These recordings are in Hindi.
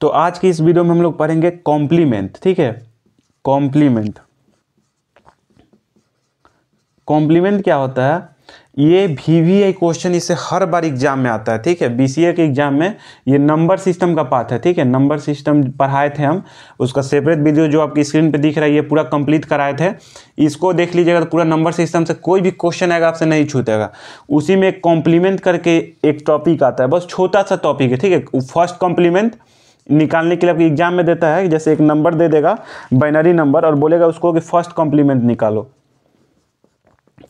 तो आज की इस वीडियो में हम लोग पढ़ेंगे कॉम्प्लीमेंट ठीक है कॉम्प्लीमेंट कॉम्प्लीमेंट क्या होता है ये भी वी आई क्वेश्चन इसे हर बार एग्जाम में आता है ठीक है बी सी ए के एग्जाम में ये नंबर सिस्टम का पाठ है ठीक है नंबर सिस्टम पढ़ाए थे हम उसका सेपरेट वीडियो जो आपकी स्क्रीन पे दिख रहा है ये पूरा कंप्लीट कराए थे इसको देख लीजिएगा तो पूरा नंबर सिस्टम से कोई भी क्वेश्चन आएगा आपसे नहीं छूटेगा उसी में कॉम्प्लीमेंट करके एक टॉपिक आता है बस छोटा सा टॉपिक है ठीक है फर्स्ट कॉम्प्लीमेंट निकालने के लिए आपके एग्जाम में देता है जैसे एक नंबर दे देगा बाइनरी नंबर और बोलेगा उसको कि फर्स्ट कॉम्प्लीमेंट निकालो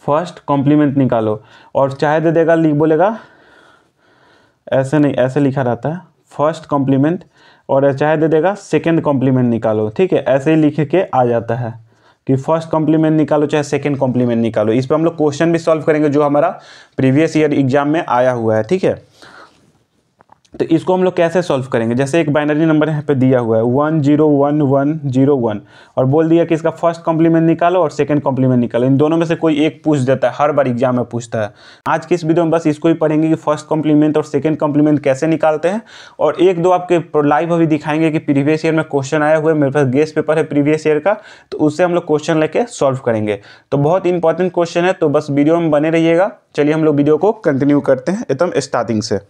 फर्स्ट कॉम्प्लीमेंट निकालो और चाहे दे देगा लिख बोलेगा ऐसे नहीं ऐसे लिखा रहता है फर्स्ट कॉम्प्लीमेंट और चाहे दे देगा सेकेंड कॉम्प्लीमेंट निकालो ठीक है ऐसे ही लिख के आ जाता है कि फर्स्ट कॉम्प्लीमेंट निकालो चाहे सेकेंड कॉम्प्लीमेंट निकालो इस पर हम लोग क्वेश्चन भी सॉल्व करेंगे जो हमारा प्रीवियस ईयर एग्जाम में आया हुआ है ठीक है तो इसको हम लोग कैसे सॉल्व करेंगे जैसे एक बाइनरी नंबर यहाँ पे दिया हुआ है one zero one one zero one और बोल दिया कि इसका फर्स्ट कॉम्प्लीमेंट निकालो और सेकंड कॉम्प्लीमेंट निकालो इन दोनों में से कोई एक पूछ देता है हर बार एग्जाम में पूछता है आज की इस वीडियो में बस इसको ही पढ़ेंगे कि फर्स्ट कॉम्प्लीमेंट और सेकेंड कॉम्प्लीमेंट कैसे निकालते हैं और एक दो आपके लाइव अभी दिखाएंगे कि प्रीवियस ईयर में क्वेश्चन आया हुआ है मेरे पास गेस्ट पेपर है प्रीवियस ईयर का तो उससे हम लोग क्वेश्चन लेके सॉल्व करेंगे तो बहुत इंपॉर्टेंट क्वेश्चन है तो बस वीडियो में बने रहिएगा चलिए हम लोग वीडियो को कंटिन्यू करते हैं एकदम स्टार्टिंग से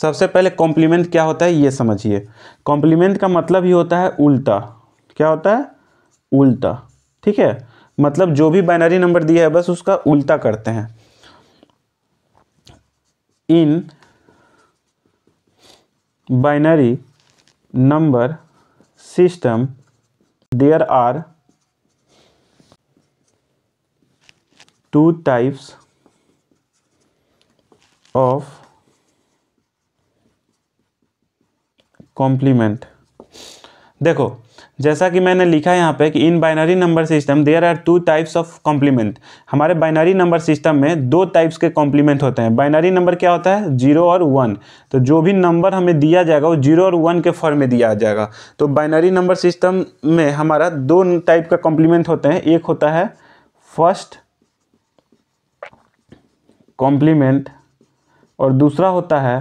सबसे पहले कॉम्प्लीमेंट क्या होता है ये समझिए कॉम्प्लीमेंट का मतलब ही होता है उल्टा क्या होता है उल्टा ठीक है मतलब जो भी बाइनरी नंबर दिया है बस उसका उल्टा करते हैं in binary number system there are two types of complement देखो जैसा कि मैंने लिखा यहाँ पे कि in binary number system there are two types of complement हमारे बाइनरी नंबर सिस्टम में दो टाइप्स के कॉम्प्लीमेंट होते हैं बाइनरी नंबर क्या होता है जीरो और वन तो जो भी नंबर हमें दिया जाएगा वो जीरो और वन के फॉर्म में दिया जाएगा तो बाइनरी नंबर सिस्टम में हमारा दो टाइप का कॉम्प्लीमेंट होते हैं एक होता है फर्स्ट कॉम्प्लीमेंट और दूसरा होता है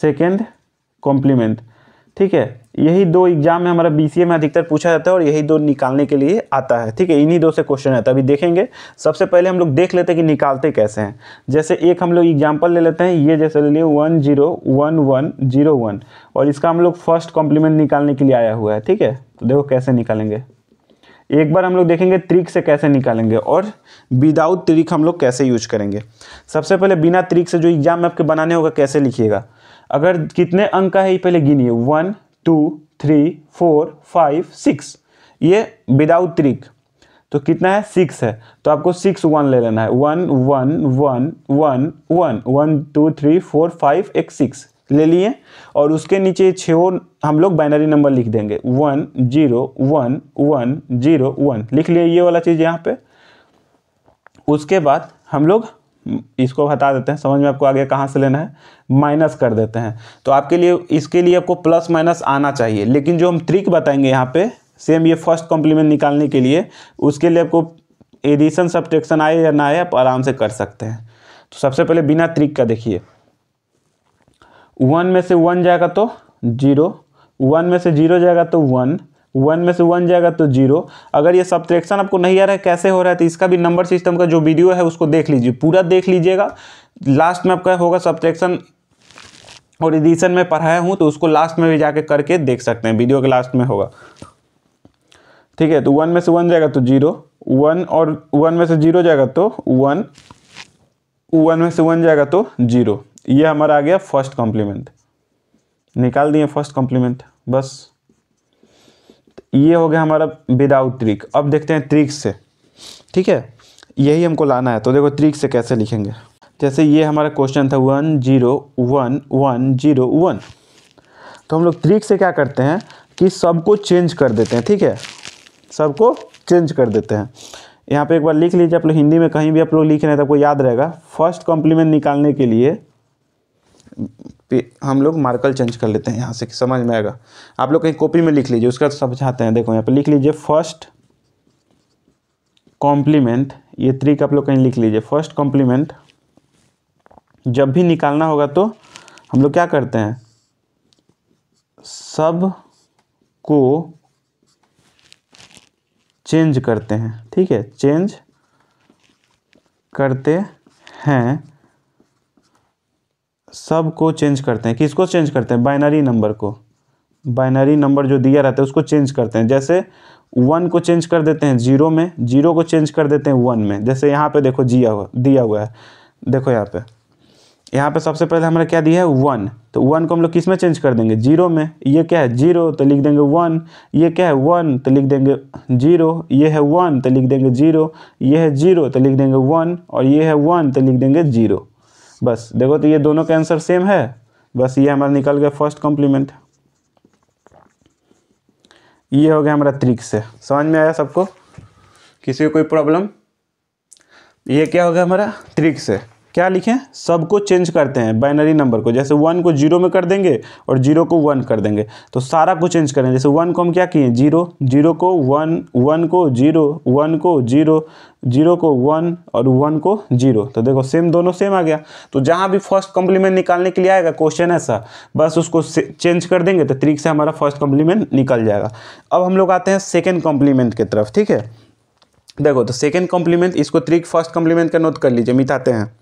सेकेंड कॉम्प्लीमेंट ठीक है यही दो एग्जाम में हमारा बी में अधिकतर पूछा जाता है और यही दो निकालने के लिए आता है ठीक है इन्हीं दो से क्वेश्चन आता है अभी देखेंगे सबसे पहले हम लोग देख लेते हैं कि निकालते कैसे हैं जैसे एक हम लोग एग्जाम्पल ले लेते हैं ये जैसे ले लिए one zero one one zero one और इसका हम लोग फर्स्ट कॉम्प्लीमेंट निकालने के लिए आया हुआ है ठीक है तो देखो कैसे निकालेंगे एक बार हम लोग देखेंगे त्रिक से कैसे निकालेंगे और विदाउट त्रिक हम लोग कैसे यूज करेंगे सबसे पहले बिना त्रिक से जो एग्जाम में आपके बनाने होगा कैसे लिखिएगा अगर कितने अंक का है ये पहले गिनिए one two three four five six ये विदाउट ट्रिक तो कितना है सिक्स है तो आपको सिक्स वन ले लेना है one one one one one one two three four five एक सिक्स ले लिए और उसके नीचे छः और हम लोग बाइनरी नंबर लिख देंगे one zero one one zero one लिख लिए ये वाला चीज़ यहाँ पे उसके बाद हम लोग इसको हटा देते हैं समझ में आपको आगे कहाँ से लेना है माइनस कर देते हैं तो आपके लिए इसके लिए आपको प्लस माइनस आना चाहिए लेकिन जो हम ट्रिक बताएंगे यहाँ पे सेम ये फर्स्ट कॉम्प्लीमेंट निकालने के लिए उसके लिए आपको एडिशन टेक्शन आए या ना आए आप आराम से कर सकते हैं तो सबसे पहले बिना त्रिक का देखिए वन में से वन जाएगा तो जीरो वन में से जीरो जाएगा तो वन वन में से वन जाएगा तो जीरो अगर ये सब्ट्रैक्शन आपको नहीं आ रहा है कैसे हो रहा है तो इसका भी नंबर सिस्टम का जो वीडियो है उसको देख लीजिए पूरा देख लीजिएगा लास्ट में आपका होगा सब और एडिशन में पढ़ाया हूँ तो उसको लास्ट में भी जाके करके देख सकते हैं वीडियो के लास्ट में होगा ठीक है तो वन में से वन जाएगा तो जीरो वन और वन में से जीरो जाएगा तो वन वन में से वन जाएगा तो जीरो ये हमारा आ गया फर्स्ट कॉम्प्लीमेंट निकाल दिए फर्स्ट कॉम्प्लीमेंट बस ये हो गया हमारा विदाउट ट्रिक अब देखते हैं ट्रिक से ठीक है यही हमको लाना है तो देखो ट्रिक से कैसे लिखेंगे जैसे ये हमारा क्वेश्चन था one zero one one zero one तो हम लोग ट्रिक से क्या करते हैं कि सबको चेंज कर देते हैं ठीक है सबको चेंज कर देते हैं यहाँ पे एक बार लिख लीजिए आप लोग हिंदी में कहीं भी आप लोग लिख रहे हैं तो आपको याद रहेगा फर्स्ट कॉम्प्लीमेंट निकालने के लिए तो हम लोग मार्कल चेंज कर लेते हैं यहाँ से समझ में आएगा आप लोग कहीं कॉपी में लिख लीजिए उसका तो समझाते हैं देखो यहाँ पर लिख लीजिए फर्स्ट कॉम्प्लीमेंट ये ट्रिक आप लोग कहीं लिख लीजिए फर्स्ट कॉम्प्लीमेंट जब भी निकालना होगा तो हम लोग क्या करते हैं सब को चेंज करते हैं ठीक है चेंज करते हैं सब को चेंज करते हैं किसको चेंज करते हैं बाइनरी नंबर को बाइनरी नंबर जो दिया रहता है उसको चेंज करते हैं जैसे वन को चेंज कर देते हैं जीरो में जीरो को चेंज कर देते हैं वन में जैसे यहाँ पे देखो जिया हुआ दिया हुआ है देखो यहाँ पे यहाँ पे सबसे पहले हमारा क्या दिया है वन तो वन को हम लोग किस में चेंज कर देंगे जीरो में ये क्या है जीरो तो लिख देंगे वन ये क्या है वन तो लिख देंगे जीरो ये है वन तो लिख देंगे जीरो ये है जीरो तो लिख देंगे वन और ये है वन तो लिख देंगे जीरो बस देखो तो ये दोनों का आंसर सेम है बस ये हमारा निकल गया फर्स्ट कॉम्प्लीमेंट ये हो गया हमारा त्रिक से समझ में आया सबको किसी को कोई प्रॉब्लम ये क्या हो गया हमारा त्रिक से क्या लिखें सबको चेंज करते हैं बाइनरी नंबर को जैसे वन को जीरो में कर देंगे और जीरो को वन कर देंगे तो सारा को चेंज करें जैसे वन को हम क्या किए जीरो जीरो को वन वन को जीरो वन को जीरो जीरो को वन और वन को जीरो तो देखो सेम दोनों सेम आ गया तो जहाँ भी फर्स्ट कॉम्प्लीमेंट निकालने के लिए आएगा क्वेश्चन ऐसा बस उसको चेंज कर देंगे तो त्रिक से हमारा फर्स्ट कॉम्प्लीमेंट निकल जाएगा अब हम लोग आते हैं सेकेंड कॉम्प्लीमेंट की तरफ ठीक है देखो तो सेकेंड कॉम्प्लीमेंट इसको त्रिक फर्स्ट कॉम्प्लीमेंट का नोट कर लीजिए मिटाते हैं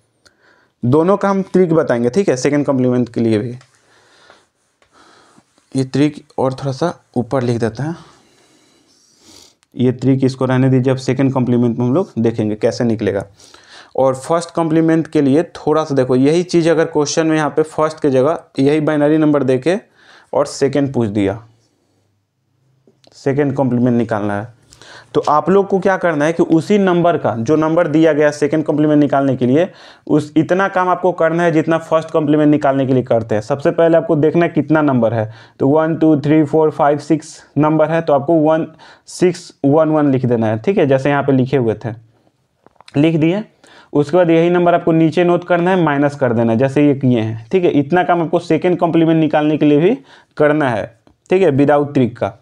दोनों का हम त्रिक बताएंगे ठीक है सेकंड कॉम्प्लीमेंट के लिए भी ये त्रिक और थोड़ा सा ऊपर लिख देते हैं ये त्रिक इसको रहने दीजिए अब सेकंड कॉम्प्लीमेंट में हम लोग देखेंगे कैसे निकलेगा और फर्स्ट कॉम्प्लीमेंट के लिए थोड़ा सा देखो यही चीज़ अगर क्वेश्चन में यहाँ पे फर्स्ट के जगह यही बाइनरी नंबर दे और सेकेंड पूछ दिया सेकेंड कॉम्प्लीमेंट निकालना है तो आप लोग को क्या करना है कि उसी नंबर का जो नंबर दिया गया सेकंड कॉम्प्लीमेंट निकालने के लिए उस इतना काम आपको करना है जितना फर्स्ट कॉम्प्लीमेंट निकालने के लिए करते हैं सबसे पहले आपको देखना है कितना नंबर है तो one two three four five six number है तो आपको वन सिक्स वन वन लिख देना है ठीक है जैसे यहाँ पर लिखे हुए थे लिख दिए उसके बाद यही नंबर आपको नीचे नोट करना है माइनस कर देना है जैसे ये किए हैं ठीक है इतना काम आपको सेकेंड कॉम्प्लीमेंट निकालने के लिए भी करना है ठीक है विदाउट ट्रिक का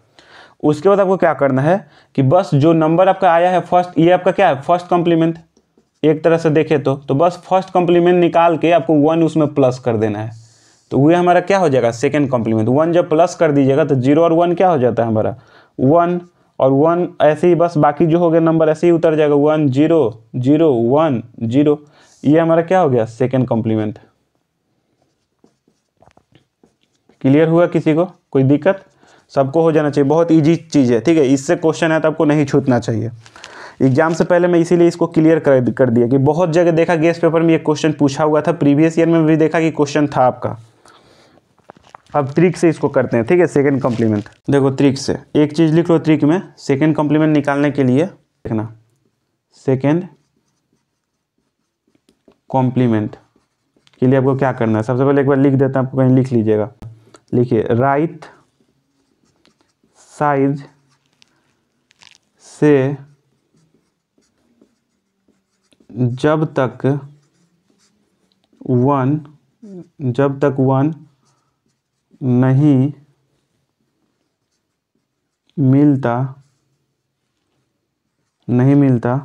उसके बाद आपको क्या करना है कि बस जो नंबर आपका आया है फर्स्ट ये आपका क्या है फर्स्ट कॉम्प्लीमेंट एक तरह से देखे तो तो बस फर्स्ट कॉम्प्लीमेंट निकाल के आपको वन उसमें प्लस कर देना है तो वह हमारा क्या हो जाएगा सेकेंड कॉम्प्लीमेंट वन जब प्लस कर दीजिएगा तो जीरो और वन क्या हो जाता है हमारा वन और वन ऐसे ही बस बाकी जो हो गया नंबर ऐसे ही उतर जाएगा one zero zero one zero ये हमारा क्या हो गया सेकेंड कॉम्प्लीमेंट क्लियर हुआ किसी को कोई दिक्कत सबको हो जाना चाहिए बहुत ईजी चीज़ है ठीक है इससे क्वेश्चन है तो आपको नहीं छूटना चाहिए एग्जाम से पहले मैं इसीलिए इसको क्लियर कर कर दिया कि बहुत जगह देखा गेस पेपर में ये क्वेश्चन पूछा हुआ था प्रीवियस ईयर में भी देखा कि क्वेश्चन था आपका अब त्रिक से इसको करते हैं ठीक है सेकंड कॉम्प्लीमेंट देखो त्रिक से एक चीज़ लिख लो त्रिक में सेकंड कॉम्प्लीमेंट निकालने के लिए देखना सेकंड कॉम्प्लीमेंट के लिए आपको क्या करना है सबसे पहले एक बार लिख देता हूँ आपको कहीं लिख लीजिएगा लिखिए राइट साइज से जब तक वन जब तक वन नहीं मिलता नहीं मिलता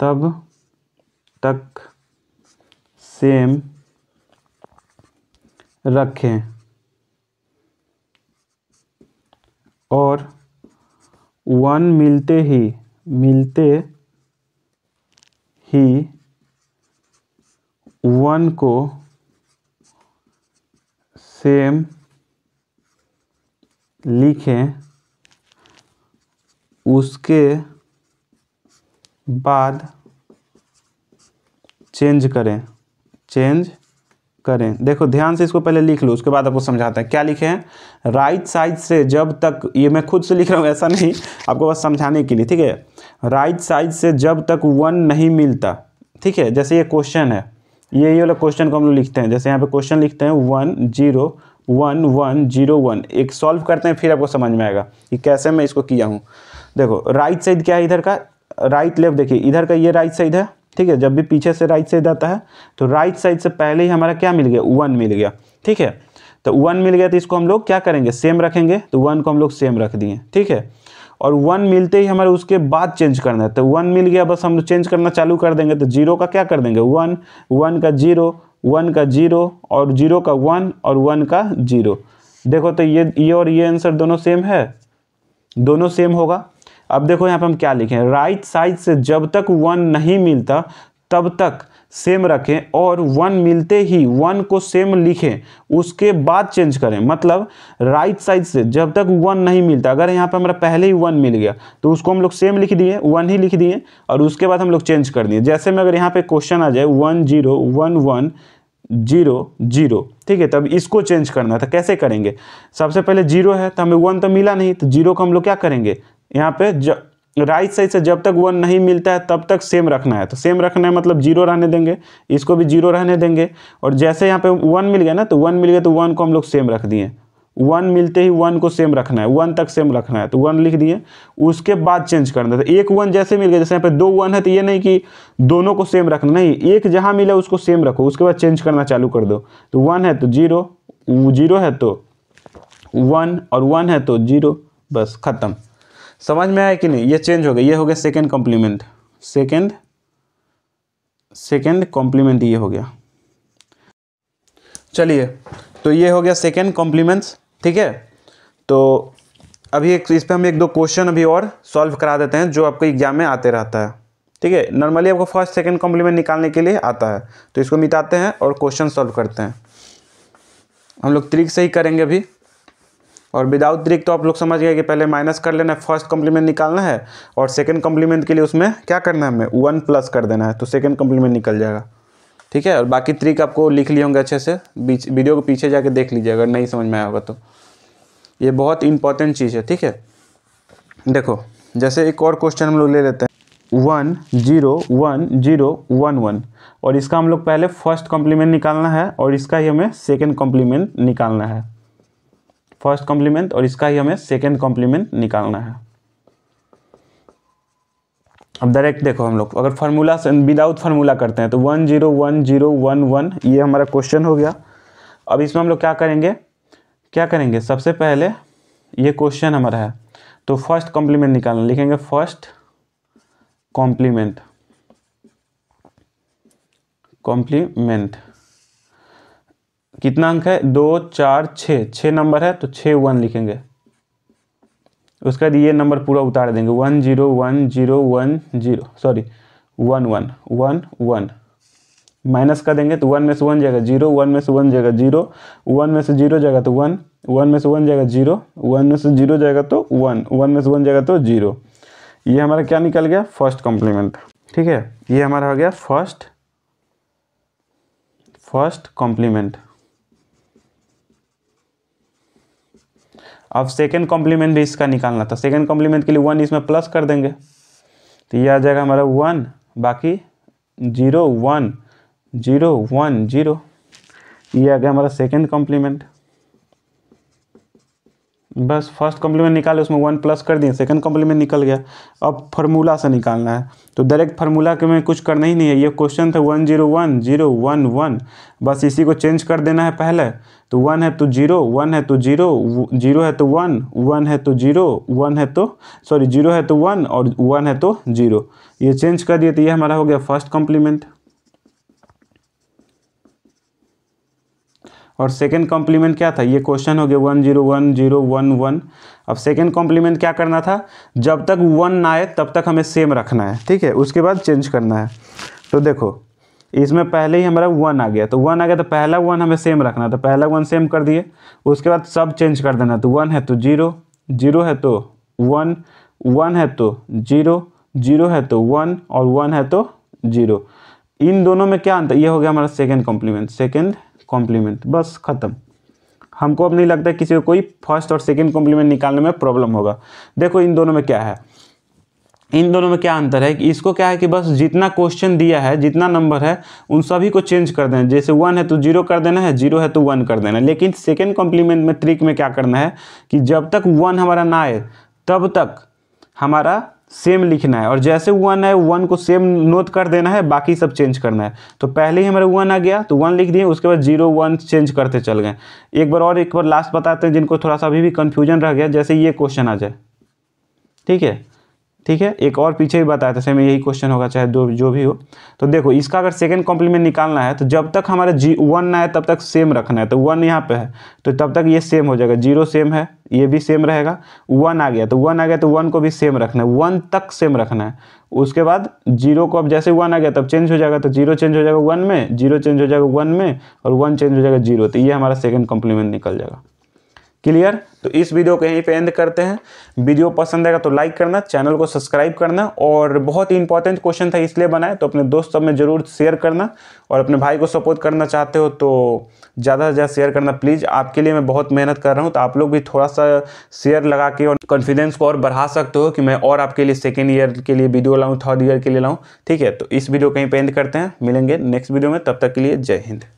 तब तक सेम रखें और वन मिलते ही मिलते ही वन को सेम लिखें उसके बाद चेंज करें चेंज करें देखो ध्यान से इसको पहले लिख लो उसके बाद आपको समझाते हैं क्या लिखे हैं राइट साइड से जब तक ये मैं खुद से लिख रहा हूँ ऐसा नहीं आपको बस समझाने के लिए ठीक है राइट साइड से जब तक वन नहीं मिलता ठीक है जैसे ये क्वेश्चन है ये ये वाला क्वेश्चन को हम लोग लिखते हैं जैसे यहाँ पे क्वेश्चन लिखते हैं one zero one one zero one एक सॉल्व करते हैं फिर आपको समझ में आएगा कि कैसे मैं इसको किया हूँ देखो राइट साइड क्या है इधर का राइट लेफ्ट देखिए इधर का ये राइट साइड है ठीक है जब भी पीछे से राइट साइड आता है तो राइट साइड से पहले ही हमारा क्या मिल गया वन मिल गया ठीक है तो वन मिल गया तो इसको हम लोग क्या करेंगे सेम रखेंगे तो वन को हम लोग सेम रख दिए ठीक है और वन मिलते ही हमारे उसके बाद चेंज करना है तो वन मिल गया बस हम लोग चेंज करना चालू कर देंगे तो जीरो का क्या कर देंगे वन वन का जीरो वन का जीरो और जीरो का वन और वन का जीरो देखो तो ये ये और ये आंसर दोनों सेम है दोनों सेम होगा अब देखो यहाँ पे हम क्या लिखें राइट साइड से जब तक वन नहीं मिलता तब तक सेम रखें और वन मिलते ही वन को सेम लिखें उसके बाद चेंज करें मतलब राइट साइड से जब तक वन नहीं मिलता अगर यहाँ पे हमारा पहले ही वन मिल गया तो उसको हम लोग सेम लिख दिए वन ही लिख दिए और उसके बाद हम लोग चेंज कर दिए जैसे में अगर यहाँ पे क्वेश्चन आ जाए one zero one one zero zero ठीक है तब इसको चेंज करना था कैसे करेंगे सबसे पहले जीरो है तो हमें वन तो मिला नहीं तो जीरो को हम लोग क्या करेंगे यहाँ पे राइट साइड से जब तक वन नहीं मिलता है तब तक सेम रखना है तो सेम रखना है मतलब जीरो रहने देंगे इसको भी जीरो रहने देंगे और जैसे यहाँ पे वन मिल गया ना तो वन मिल गया तो वन को हम लोग सेम रख दिए वन मिलते ही वन को सेम रखना है वन तक सेम रखना है तो वन लिख दिए उसके बाद चेंज करना है तो एक वन जैसे मिल गया जैसे यहाँ पे दो वन है तो ये नहीं कि दोनों को सेम रखना नहीं एक जहाँ मिला उसको सेम रखो उसके बाद चेंज करना चालू कर दो तो वन है तो जीरो जीरो है तो वन और वन है तो जीरो बस ख़त्म समझ में आया कि नहीं ये चेंज हो गया ये हो गया second complement second second complement ये हो गया चलिए तो ये हो गया सेकेंड कॉम्प्लीमेंट्स ठीक है तो अभी एक इस पर हम एक दो क्वेश्चन अभी और सॉल्व करा देते हैं जो आपको एग्जाम में आते रहता है ठीक है नॉर्मली आपको फर्स्ट सेकेंड कॉम्प्लीमेंट निकालने के लिए आता है तो इसको मिटाते हैं और क्वेश्चन सॉल्व करते हैं हम लोग त्रिक से ही करेंगे अभी और विदाउट ट्रिक तो आप लोग समझ गए कि पहले माइनस कर लेना है फर्स्ट कॉम्प्लीमेंट निकालना है और सेकंड कॉम्प्लीमेंट के लिए उसमें क्या करना है हमें वन प्लस कर देना है तो सेकंड कॉम्प्लीमेंट निकल जाएगा ठीक है और बाकी ट्रिक आपको लिख लिए होंगे अच्छे से बीच वीडियो को पीछे जाके देख लीजिए अगर नहीं समझ में आया होगा तो ये बहुत इंपॉर्टेंट चीज़ है ठीक है देखो जैसे एक और क्वेश्चन हम लोग ले लेते हैं one zero one zero one one और इसका हम लोग पहले फर्स्ट कॉम्प्लीमेंट निकालना है और इसका ही हमें सेकेंड कॉम्प्लीमेंट निकालना है फर्स्ट कॉम्प्लीमेंट और इसका ही हमें सेकेंड कॉम्प्लीमेंट निकालना है अब डायरेक्ट देखो हम लोग अगर फार्मूला विदाउट फार्मूला करते हैं तो one zero one zero one one ये हमारा क्वेश्चन हो गया अब इसमें हम लोग क्या करेंगे क्या करेंगे सबसे पहले ये क्वेश्चन हमारा है तो फर्स्ट कॉम्प्लीमेंट निकालना लिखेंगे फर्स्ट कॉम्प्लीमेंट कॉम्प्लीमेंट कितना अंक है दो चार छः छः नंबर है तो छः वन लिखेंगे उसके बाद ये नंबर पूरा उतार देंगे one zero one zero one zero sorry one one one one minus का देंगे तो वन में से वन जाएगा जीरो वन में से वन जाएगा जीरो वन में से जीरो जाएगा तो वन वन में से वन जाएगा जीरो वन में से जीरो जाएगा तो वन वन में से वन जाएगा तो जीरो ये हमारा क्या निकल गया फर्स्ट कॉम्प्लीमेंट ठीक है ये हमारा हो गया फर्स्ट फर्स्ट कॉम्प्लीमेंट अब सेकेंड कॉम्प्लीमेंट भी इसका निकालना था सेकेंड कॉम्प्लीमेंट के लिए वन इसमें प्लस कर देंगे तो ये आ जाएगा हमारा वन बाकी zero one zero one zero ये आ गया हमारा सेकेंड कॉम्प्लीमेंट बस फर्स्ट कॉम्प्लीमेंट निकाले उसमें वन प्लस कर दिए सेकंड कॉम्प्लीमेंट निकल गया अब फार्मूला से निकालना है तो डायरेक्ट फार्मूला के में कुछ करना ही नहीं है ये क्वेश्चन था one zero one zero one one बस इसी को चेंज कर देना है पहले तो वन है तो जीरो वन है तो जीरो जीरो है तो वन वन है तो जीरो वन है तो सॉरी जीरो है तो वन और वन है तो जीरो ये चेंज कर दिए तो ये हमारा हो गया फर्स्ट कॉम्प्लीमेंट और सेकेंड कॉम्प्लीमेंट क्या था ये क्वेश्चन हो गया one zero one zero one one अब सेकेंड कॉम्प्लीमेंट क्या करना था जब तक वन ना आए तब तक हमें सेम रखना है ठीक है उसके बाद चेंज करना है तो देखो इसमें पहले ही हमारा वन आ गया तो वन आ गया तो पहला वन हमें सेम रखना था तो पहला वन सेम कर दिए उसके बाद सब चेंज कर देना तो वन है तो जीरो जीरो है तो वन वन है तो जीरो जीरो है तो वन और वन है तो जीरो तो इन दोनों में क्या अंतर ये हो गया हमारा सेकेंड कॉम्प्लीमेंट सेकेंड कॉम्प्लीमेंट बस ख़त्म हमको अब नहीं लगता किसी को कोई फर्स्ट और सेकेंड कॉम्प्लीमेंट निकालने में प्रॉब्लम होगा देखो इन दोनों में क्या है इन दोनों में क्या अंतर है कि इसको क्या है कि बस जितना क्वेश्चन दिया है जितना नंबर है उन सभी को चेंज कर देना जैसे वन है तो जीरो कर देना है जीरो है तो वन कर देना तो लेकिन सेकेंड कॉम्प्लीमेंट में ट्रिक में क्या करना है कि जब तक वन हमारा ना आए तब तक हमारा सेम लिखना है और जैसे वन है वन को सेम नोट कर देना है बाकी सब चेंज करना है तो पहले ही हमारा वन आ गया तो वन लिख दिए उसके बाद जीरो वन चेंज करते चल गए एक बार और एक बार लास्ट बताते हैं जिनको थोड़ा सा अभी भी कन्फ्यूजन रह गया जैसे ये क्वेश्चन आ जाए ठीक है ठीक है एक और पीछे भी बताया था सेम यही क्वेश्चन होगा चाहे दो जो भी हो तो देखो इसका अगर सेकंड कॉम्प्लीमेंट निकालना है तो जब तक हमारा जी वन ना है तब तक सेम रखना है तो वन यहाँ पे है तो तब तक ये सेम हो जाएगा जीरो सेम है ये भी सेम रहेगा वन आ गया तो वन आ गया तो वन को भी सेम रखना है वन तक सेम रखना है उसके बाद जीरो को अब जैसे वन आ गया तब चेंज हो जाएगा तो जीरो चेंज हो जाएगा वन में जीरो चेंज हो जाएगा वन में और वन चेंज हो जाएगा जीरो तो ये हमारा सेकेंड कॉम्प्लीमेंट निकल जाएगा क्लियर तो इस वीडियो को यहीं पे एंड करते हैं वीडियो पसंद आएगा तो लाइक करना चैनल को सब्सक्राइब करना और बहुत ही इंपॉर्टेंट क्वेश्चन था इसलिए बनाए तो अपने दोस्त सब में ज़रूर शेयर करना और अपने भाई को सपोर्ट करना चाहते हो तो ज़्यादा से ज़्यादा शेयर करना प्लीज़ आपके लिए मैं बहुत मेहनत कर रहा हूँ तो आप लोग भी थोड़ा सा शेयर लगा के और कॉन्फिडेंस को और बढ़ा सकते हो कि मैं और आपके लिए सेकेंड ईयर के लिए वीडियो लाऊँ थर्ड ईयर के लिए लाऊँ ठीक है तो इस वीडियो कहीं पर एंड करते हैं मिलेंगे नेक्स्ट वीडियो में तब तक के लिए जय हिंद